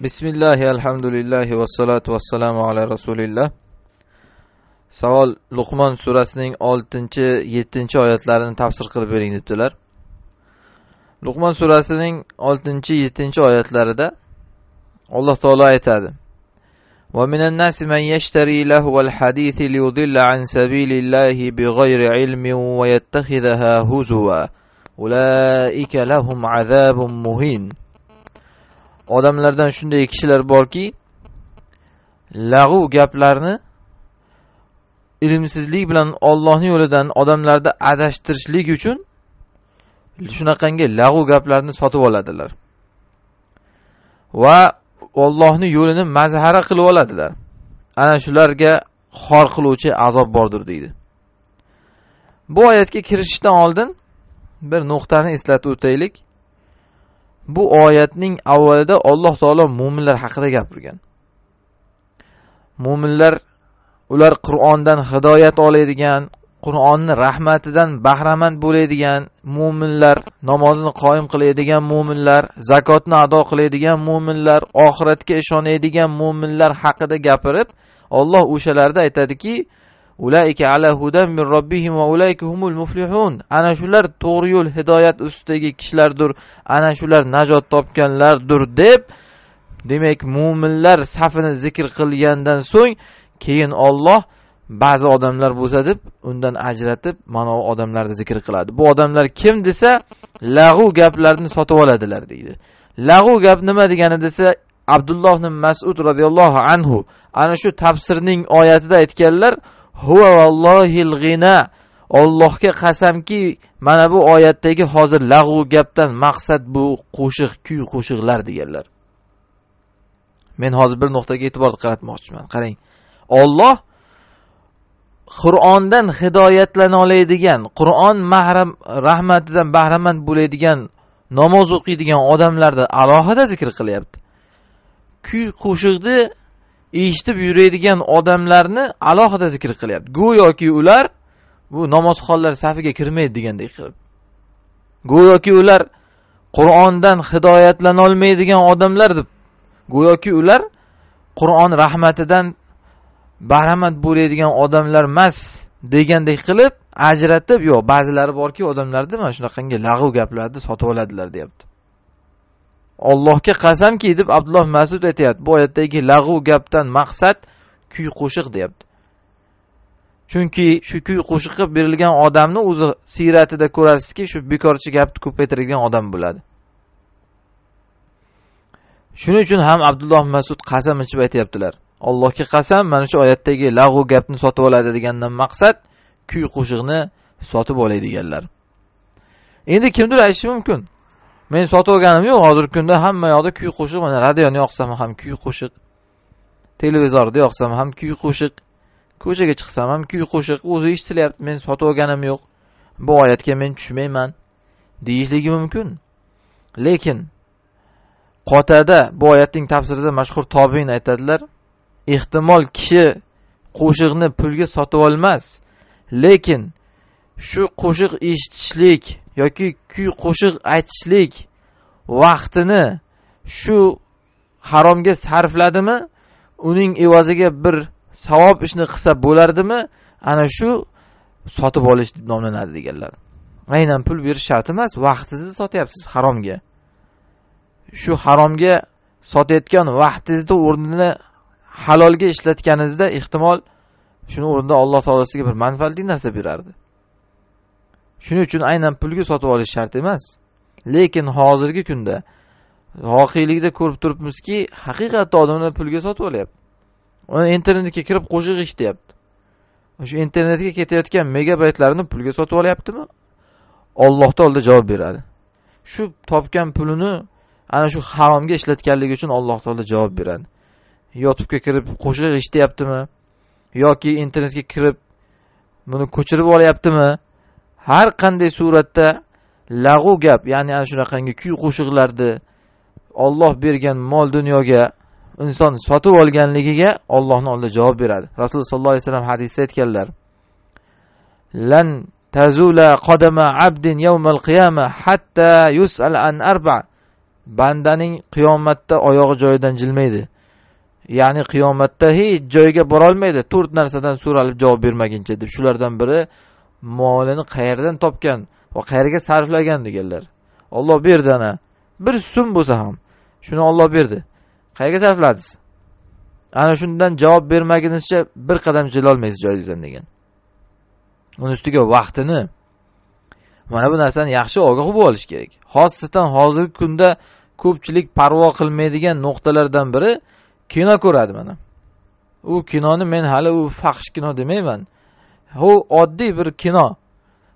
بسم الله الحمد لله والصلاة والسلام على رسول الله سوال لقمان سورة 6-7 آيات لارن تفسر قلب برين دبتلار لقمان سورة 6-7 آيات لارد الله تعالى آيات ومن الناس من يشتري له والحديث ليضل عن سبيل الله بغير علم ويتخذها هزوا أولئك لهم عذاب مهين odamlardan shunday kishilar borki lag'u gaplarni ilmsizlik bilan ollohni yo'lidan odamlarni adashtirishlik uchun shunaqangi lag'u gaplarni sotib oladilar va ollohni yo'lini mazhara qilib oladilar ana shularga xor qiluvchi azob bordir deydi bu oyatga kirishishdan oldin bir nuqtani eslatib o'taylik bu oyatning avvalida alloh taolo mo'minlar haqida gapirgan mo'minlar ular qur'ondan hidoyat oladigan qur'onni rahmatidan bahramand bo'ladigan mo'minlar namozni qoyim qiladigan mo'minlar zakotni ado qiladigan mo'minlar oxiratga ishonadigan mo'minlar haqida gapirib olloh o'shalarda aytadiki ulaika ala hudan min robbihim va ulaika humul muflihun ana shular to'g'ri yo'l hidoyat ustidagi kishilardir ana shular najot topganlardir deb demak mo'minlar safini zikr qilgandan so'ng keyin olloh ba'zi odamlar bo'lsa deb undan ajratib mana bu odamlarni zikr qiladi bu odamlar kim desa lag'u gaplarni sotib oladilar deydi lag'u gap nima degani desa abdulloh ibn masud roziyallohu anhu ana shu tafsirning oyatida aytganlar huva vallohil g'ina ollohga qasamki mana bu oyatdagi hozir lag'u gapdan maqsad bu qo'shiq kuy qo'shiqlar deganlar men hozir bir nuqtaga e'tibor qaratmoqchiman qarang olloh qur'ondan hidoyatlana oladigan qur'on mahram rahmatidan bahramand bo'ladigan namoz o'qiydigan odamlarni alohida zikr qilyapti kuy qo'shiqni eshitib yuradigan odamlarni alohida zikr qilyapti go'yoki ular bu namozxonlar safiga kirmaydi degandek qilib go'yoki ular qur'ondan hidoyatlanolmaydigan odamlar deb go'yoki ular qur'on rahmatidan bahramand bo'ladigan odamlar emas degandek qilib ajratib yo'q ba'zilari borki odamlarni mana shunaqangi lag'u gaplarni sotib oladilar deyapti ollohga qasamki deb abdulloh masud aytyapti bu oyatdagi lag'u gapdan maqsad kuy qo'shiq deyapti chunki shu kuy qo'shiqqa berilgan odamni o'zi siyratida ko'rasizki shu bekorchi gapni ko'paytirgan odam bo'ladi shuning uchun ham abdulloh masud qasam ichib aytyaptilar allohga qasam mana shu oyatdagi lag'u gapni sotib oladi degandan maqsad kuy qo'shiqni sotib olay deganlar endi kimdir aytishi mumkin men sotib olganim yo'q hozirgi kunda hamma yoqda kuy qo'shiq mana radioni yoqsam ham kuy qo'shiq televizorda yoqsam ham kuy qo'shiq ko'chaga chiqsam ham kuy qo'shiq o'zi eshitilyapti men sotib olganim yo'q bu oyatga men tushmayman deyishligi mumkin lekin qotada bu oyatning tafsirida mashhur tobin aytadilar ehtimol kishi qo'shiqni pulga sotib olmas lekin shu qo'shiq eshitishlik yoki kuy qo'shiq aytishlik vaqtini shu haromga sarfladimi uning evaziga bir savob ishni qilsa bo'lardimi ana shu sotib olish deb nomlanadi deganlar aynan pul berish shart emas vaqtingizni sotyapsiz haromga shu haromga sotayotgan vaqtingizni o'rnini halolga ishlatganingizda ehtimol shuni o'rnida alloh taolo sizga bir manfaatli narsa berardi shuning uchun aynan pulga sotib olish shart emas lekin hozirgi kunda voqelikda ko'rib turibmizki haqiqatda odamlar pulga sotib olyapti uni internetga kirib qo'shiq eshityapti o'sha internetga ketayotgan megabaytlarni pulga sotib olyaptimi olloh taolo javob beradi shu topgan pulini ana shu haromga ishlatganligi uchun alloh taolo javob beradi youtubega kirib qo'shiq eshityaptimi yoki internetga kirib buni ko'chirib olyaptimi har qanday suratda lag'u gap ya'ni ana shunaqangi kuy qo'shiqlarni olloh bergan mol dunyoga inson sotib olganligiga ollohni oldida javob beradi rasululloh sollallohu alayhi vasallam hadisda aytganlar lan tazula qadama abdin yawmal qiyama hatta yusal an arba bandaning qiyomatda oyog'i joyidan jilmaydi ya'ni qiyomatda hech joyga borolmaydi to'rt narsadan so'ralib javob bermaguncha deb shulardan biri molini qayerdan topgan va qayerga sarflagan deganlar olloh berdi ana bir so'm bo'lsa ham shuni olloh berdi qayerga sarfladingiz ana shundan javob bermaguningizcha bir qadam jilolmaysiz joyingizdan degan uni ustiga vaqtini mana bu narsani yaxshi ogoh bo'lib olish kerak xosatan hozirgi kunda ko'pchilik parvo qilmaydigan nuqtalardan biri kino ko'radi mana u kinoni men hali u faxsh kino demayman hu oddiy bir kino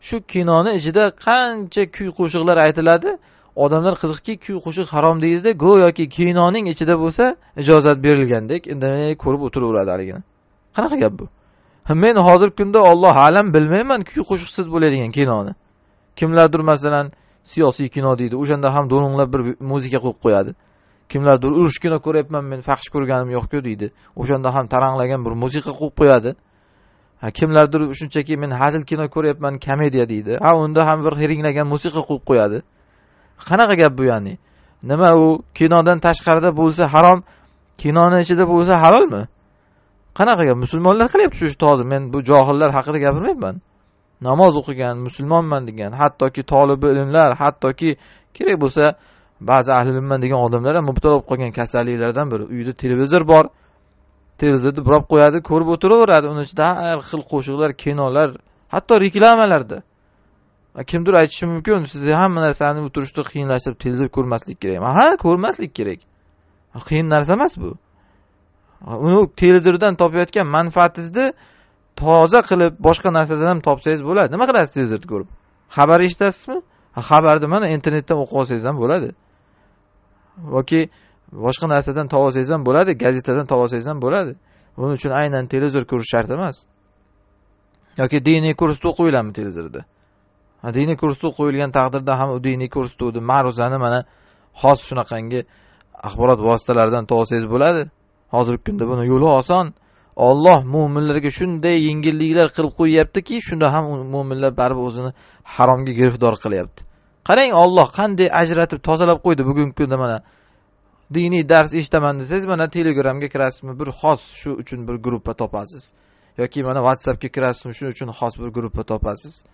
shu kinoni ichida qancha kuy qo'shiqlar aytiladi odamlar qiziqki kuy qo'shiq harom deydida go'yoki kinoning ichida bo'lsa ijozat berilgandek indamay ko'rib o'tiraveradi haligini qanaqa gap bu men hozirgi kunda olloh alam bilmayman kuy qo'shiqsiz bo'ladigan kinoni kimlardir masalan siyosiy kino deydi o'shanda ham do'nglab bir muzika qo'yib qo'yadi kimlardir urush kino ko'ryapman men faxsh ko'rganim yo'qku deydi o'shanda ham taranglagan bir musiqa qo'yib qo'yadi kimlardir shunchaki men hazil kino ko'ryapman komediya deydi ha unda ham bir hiringlagan musiqa qo'yib qo'yadi qanaqa gap bu ya'ni nima u kinodan tashqarida bo'lsa harom kinoni ichida bo'lsa halolmi qanaqa gap musulmonlar qilyapti shu ishni hozir men bu johillar haqida gapirmayapman namoz o'qigan musulmonman degan hattoki tolibi ilmlar hattoki kerak bo'lsa ba'zi ahli ilmman degan odamlar ham mubtalo bo'lib qolgan kasalliklardan biri uyida televizor bor televizorni burab qo'yadi ko'rib o'tiraveradi uni ichida har xil qo'shiqlar kinolar hatto reklamalarda kimdir aytishi mumkin siz hamma narsani o'tirishda qiyinlashtirib televizor ko'rmaslik kerak ha ko'rmaslik kerak qiyin narsa emas bu uni televizordan topayotgan manfaatingizni toza qilib boshqa narsadan ham topsangiz bo'ladi nima qilasiz televizorni ko'rib xabar eshitasizmi xabarni mana internetdan o'qib olsangiz ham bo'ladi yoki boshqa narsadan topa olsangiz ham bo'ladi gazetadan topa olsangiz ham bo'ladi buning uchun aynan televizor ko'rish shart emas yoki diniy kursni o'qiyveradimi televizorda diniy kursda qo'yilgan taqdirda ham u diniy kursni ma'ruzani mana xos shunaqangi axborot vositalaridan topa olsangiz bo'ladi hozirgi kunda buni yo'li oson olloh mo'minlarga shunday yengilliklar qilib qo'yyaptiki shunda ham mo'minlar baribir o'zini haromga girifdor qilyapti qarang olloh qanday ajratib tozalab qo'ydi bugungi kunda mana diniy dars eshitaman desangiz mana telegramga kirasizmi bir xos shu uchun bir gruppa topasiz yoki mana whatsappga kirasizmi shuning uchun xos bir gruppa topasiz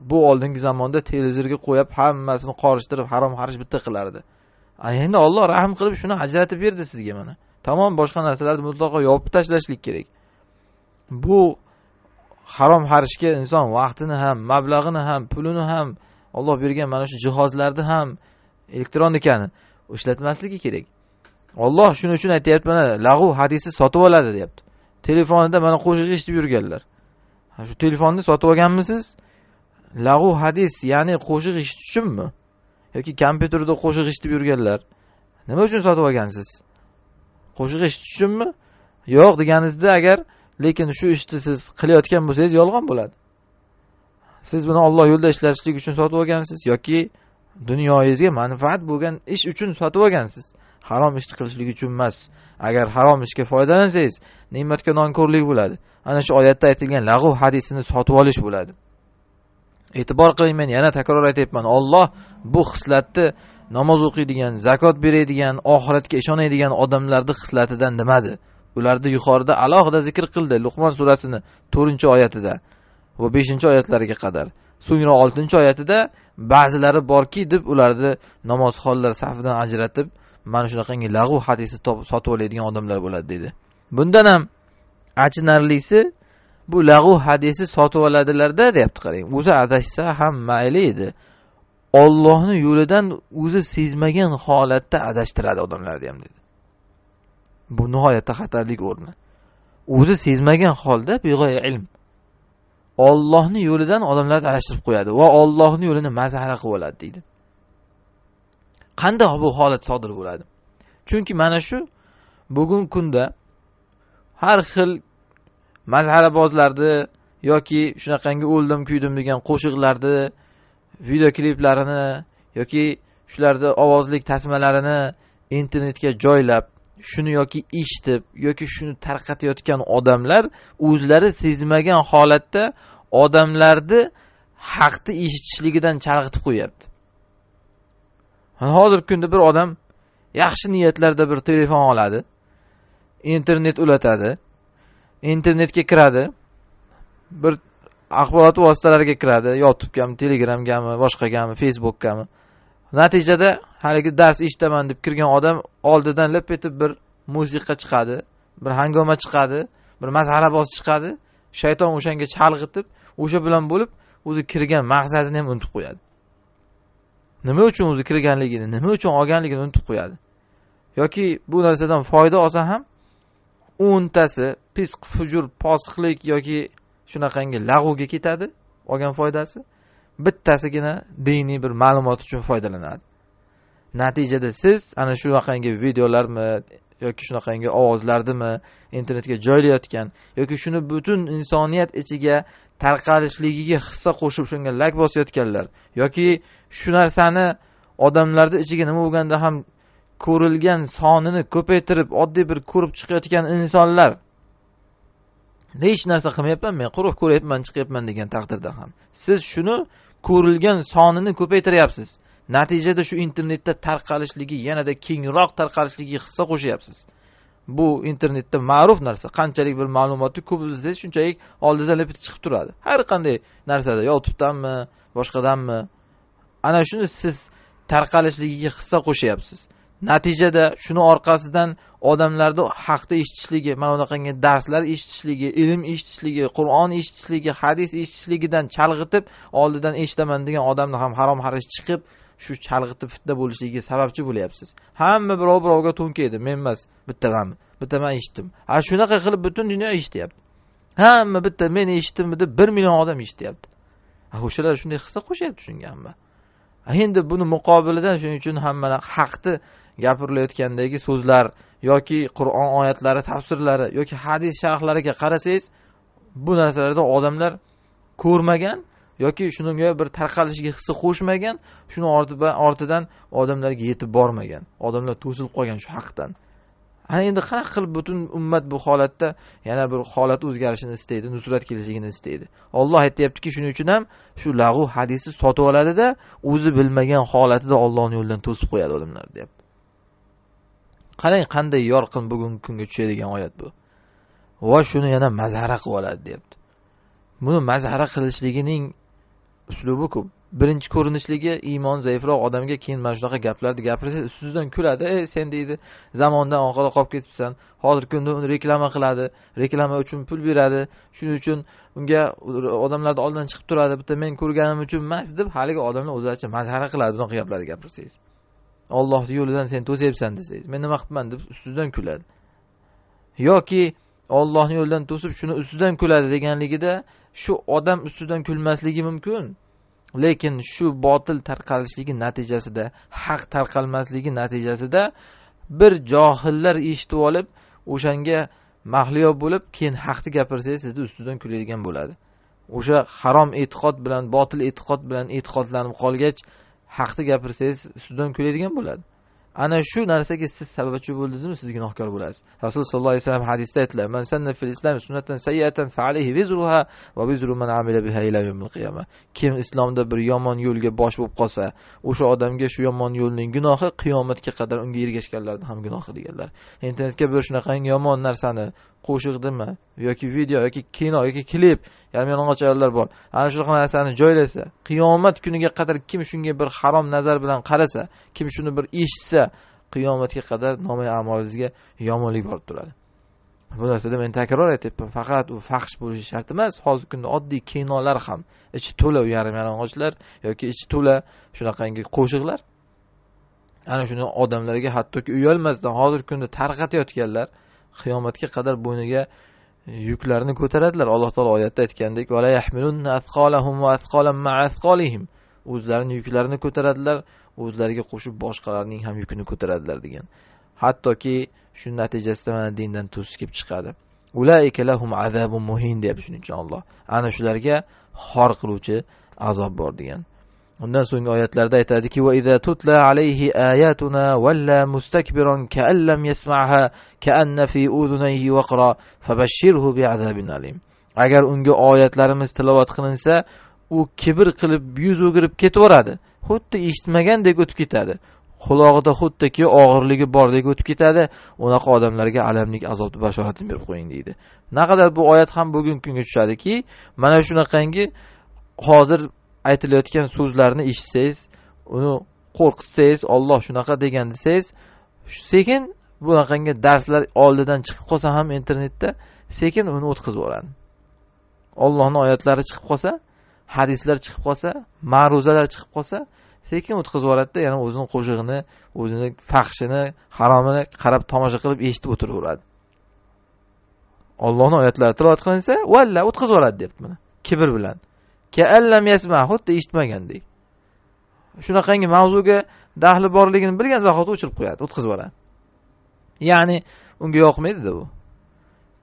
bu oldingi zamonda televizorga qo'yib hammasini qorishtirib harom xarish bitta qilardi endi olloh rahm qilib shuni ajratib berdi sizga mana tamom boshqa narsalarni mutlaqo yopib tashlashlik kerak bu harom xarishga inson vaqtini ham mablag'ini ham pulini ham olloh bergan mana shu jihozlarni ham elektronikani ishlatmasligi kerak olloh shuning uchun aytyapti mana lag'u hadisni sotib oladi deyapti telefonida mana qo'shiq eshitib yurganlar shu telefonni sotib olganmisiz lag'u hadis ya'ni qo'shiq eshitish uchunmi yoki kompyuterda qo'shiq eshitib yurganlar nima uchun sotib olgansiz qo'shiq eshitish uchunmi yo'q deganingizda agar lekin shu ishni siz qilayotgan bo'lsangiz yolg'on bo'ladi siz buni olloh yo'lida ishlashlik uchun sotib olgansiz yoki dunyoyingizga manfaat bo'lgan ish uchun sotib olgansiz harom ishni qilishlik uchun emas agar harom ishga foydalansangiz ne'matga nonko'rlik bo'ladi ana shu oyatda aytilgan lag'u hadisini sotib olish bo'ladi e'tibor qiling men yana takror aytyapman olloh bu xislatni namoz o'qiydigan zakot beradigan oxiratga ishonadigan odamlarni xislatidan nimadi ularni yuqorida alohida zikr qildi luqmon surasini to'rtinchi oyatida va beshinchi oyatlariga qadar so'ngra oltinchi oyatida ba'zilari borki deb ularni namozxonlar safidan ajratib mana shunaqangi lag'u hadisni sotib oladigan odamlar bo'ladi dedi bundan ham achinarlisi bu lag'u hadisni sotib oladilarda deyapti qarang o'zi adashsa ham mayli edi ollohni yo'lidan o'zi sezmagan holatda adashtiradi odamlarni ham dedi bu nihoyatda xatarlik o'rni o'zi sezmagan holda beg'oya ilm ollohni yo'lidan odamlarni adashtirib qo'yadi va ollohni yo'lini mazara qilib oladi deydi qanday bu holat sodir bo'ladi chunki mana shu bugungi kunda har xil mazharabozlarni yoki shunaqangi o'ldim kuydim degan qo'shiqlarni video kliplarini yoki shularni ovozli tasmalarini internetga joylab shuni yoki eshitib yoki shuni tarqatayotgan odamlar o'zlari sezmagan holatda odamlarni haqni eshitishligidan chalg'itib qo'yyapti hozirgi kunda bir odam yaxshi niyatlarda bir telefon oladi internet ulatadi internetga kiradi bir axborot vositalariga kiradi youtubegami telegramgami boshqagami facebookgami natijada haligi dars eshitaman deb kirgan odam oldidan lip etib bir musiqa chiqadi bir hangoma chiqadi bir mazharaboz chiqadi shayton o'shanga chalg'itib o'sha bilan bo'lib o'zi kirgan maqsadini ham unutib qo'yadi nima uchun o'zi kirganligini nima uchun olganligini unutib qo'yadi yoki bu narsadan foyda olsa ham o'ntasi pisq fujur posiqlik yoki shunaqangi lag'uga ketadi olgan foydasi bittasigina diniy bir ma'lumot uchun foydalanadi natijada siz ana shunaqangi videolarmi yoki shunaqangi ovozlardimi internetga joylayotgan yoki shuni butun insoniyat ichiga tarqalishligiga hissa qo'shib shunga lak bosayotganlar yoki shu narsani odamlarni ichiga nima bo'lganda ham ko'rilgan sonini ko'paytirib oddiy bir ko'rib chiqayotgan insonlar hech narsa qilmayapman men quruq ko'ryapman chiqyapman degan taqdirda ham siz shuni ko'rilgan sonini ko'paytiryapsiz natijada shu internetda tarqalishligi yanada kengroq tarqalishligiga hissa qo'shyapsiz bu internetda ma'ruf narsa qanchalik bir ma'lumotni ko'p izlasangiz shunchalik oldingizdan lepit chiqib turadi har qanday narsada youtubedanmi boshqadanmi ana shuni siz tarqalishligiga hissa qo'shyapsiz natijada shuni orqasidan odamlarni haqda eshitishligi mana bunaqangi darslar eshitishligi ilm eshitishligi qur'on eshitishligi hadis eshitishligidan chalg'itib oldidan eshitaman degan odamni ham harom harish chiqib shu chalg'itib fitna bo'lishligiga sababchi bo'lyapsiz hamma birov birovga to'nkaydi men emas bitta ham bitta man eshitdim a shunaqa qilib butun dunyo eshityapti hamma bitta men eshitdim deb bir million odam eshityapti o'shalar shunday hissa qo'shyapti shunga hamma endi buni muqobilidan shuning uchun ham mana haqni gapirilayotgandagi so'zlar yoki qur'on oyatlari tafsirlari yoki hadis sharhlariga qarasangiz bu narsalarda odamlar ko'rmagan yoki shunga bir tarqalishiga hissa qo'shmagan shuni ortidan odamlarga yetib bormagan odamlar to'silib qolgan shu haqdan ana endi qanaqa qilib butun ummat bu holatda yana bir holat o'zgarishini istaydi nusrat kelishligini istaydi olloh aytyaptiki shuning uchun ham shu lag'u hadisni sotib oladida o'zi bilmagan holatida ollohni yo'lidan to'sib qo'yadi odamlar deyapti qarang qanday yorqin bugungi kunga tushadigan oyat bu va shuni yana mazhara qilib oladi deyapti buni mazhara qilishligining uslubi ko'p birinchi ko'rinishligi iymon zaifroq odamga keyin mana shunaqa gaplarni gapirsa ustingizdan kuladi ey sen deydi zamondan orqada qolib ketibsan hozirgi kunda uni reklama qiladi reklama uchun pul beradi shuning uchun unga odamlarni oldidan chiqib turadi bitta men ko'rganim uchun emas deb haligi odamlar o'zlaricha mazhara qiladi bunaqa gaplarni gapirsangiz ollohni yo'lidan sen to'sayapsan desangiz men nima qilibman deb ustidan kuladi yoki ollohni yo'lidan to'sib shuni ustidan kuladi deganligida shu odam ustidan kulmasligi mumkin lekin shu botil tarqalishligi natijasida haq tarqalmasligi natijasida bir johillar eshitib olib o'shanga mahliyo bo'lib keyin haqni gapirsangiz sizni ustidan kuladigan bo'ladi o'sha harom e'tiqod bilan botil e'tiqod bilan e'tiqodlanib qolgach haqni gapirsangiz sizdan kuladigan bo'ladi ana shu narsaga siz sababchi bo'ldingizmi siz gunohkor bo'lasiz rasululloh sollallohu alayhi vasallam hadisda aytdilar man fil fa alayhi man amila biha ila kim islomda bir yomon yo'lga bosh bo'lib qolsa o'sha odamga shu yomon yo'lning gunohi qiyomatga qadar unga ergashganlarni ham gunohi deganlar internetga bir shunaqangi yomon narsani qo'shiqdimi yoki video yoki kino yoki klip yarim yalang'och ayollar bor ana shunaqa narsani joylasa qiyomat kuniga qadar kim shunga bir harom nazar bilan qarasa kim shuni bir eshitsa qiyomatga qadar nomi amolingizga yomonlik borib turadi bu narsada men takror aytyapman faqat u faxsh bo'lishi shart emas hozirgi kunda oddiy kinolar ham ichi to'la yarim yalang'ochlar yoki ichi to'la shunaqangi qo'shiqlar ana shuni odamlarga hattoki uyalmasdan hozirgi kunda tarqatayotganlar qiyomatga qadar bo'yniga yuklarni ko'taradilar alloh taolo oyatda aytgandek o'zlarini yuklarini ko'taradilar o'zlariga qo'shib boshqalarning ham yukini ko'taradilar degan hattoki shu natijasida mana dindan to'siq kelib chiqadi muhin deyapti shuning uchun olloh ana shularga xor qiluvchi azob bor degan undan so'nggi oyatlarda aytadiki وَإِذَا تُتْلَى alayhi ayatuna walla مُسْتَكْبِرًا كَأَن لَّمْ يَسْمَعْهَا كَأَنَّ فِي أُذُنَيْهِ وَقْرًا فَبَشِّرْهُ بِعَذَابٍ agar unga oyatlarimiz tilovat qilinsa u kibr qilib yuz o'girib ketaveradi xuddi eshitmagandek o'tib ketadi qulog'ida xuddiki og'irligi bordek o'tib ketadi unaqa odamlarga alamlik azobni bashoratini berib qo'ying deydi naqadar bu oyat ham bugungi kunga tushadiki mana shunaqangi hozir aytilayotgan so'zlarni eshitsangiz uni qo'rqitsangiz olloh shunaqa degan desangiz sekin bunaqangi darslar oldidan chiqib qolsa ham internetda sekin uni o'tkazib yuboradi ollohni oyatlari chiqib qolsa hadislar chiqib qolsa ma'ruzalar chiqib qolsa sekin o'tkazib yuboradida yana o'zini qo'shig'ini o'zini faxshini haromini qarab tomosha qilib eshitib o'tiraveradi ollohni oyatlari tilovat qilinsa valla o'tkazib yuboradi deyapti mana kibr bilan kaallam yasma xuddi eshitmagandek shunaqangi mavzuga dahli borligini bilgan zahoti o'chirib qo'yadi o'tkazib yuboradi ya'ni unga yoqmaydida bu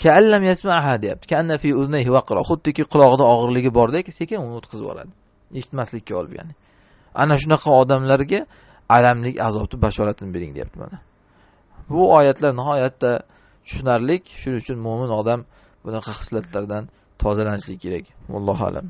kaallam yasma aha deyapti kanna fi uznayhi vaqro xuddiki qulog'ida og'irligi bordek sekin uni o'tkazib yuboradi eshitmaslikka olib ya'ni ana shunaqa odamlarga alamlik azobni bashoratini bering deyapti mana bu oyatlar nihoyatda tushunarli shuning uchun mo'min odam bunaqa xislatlardan tozalanishi kerak vallohu alam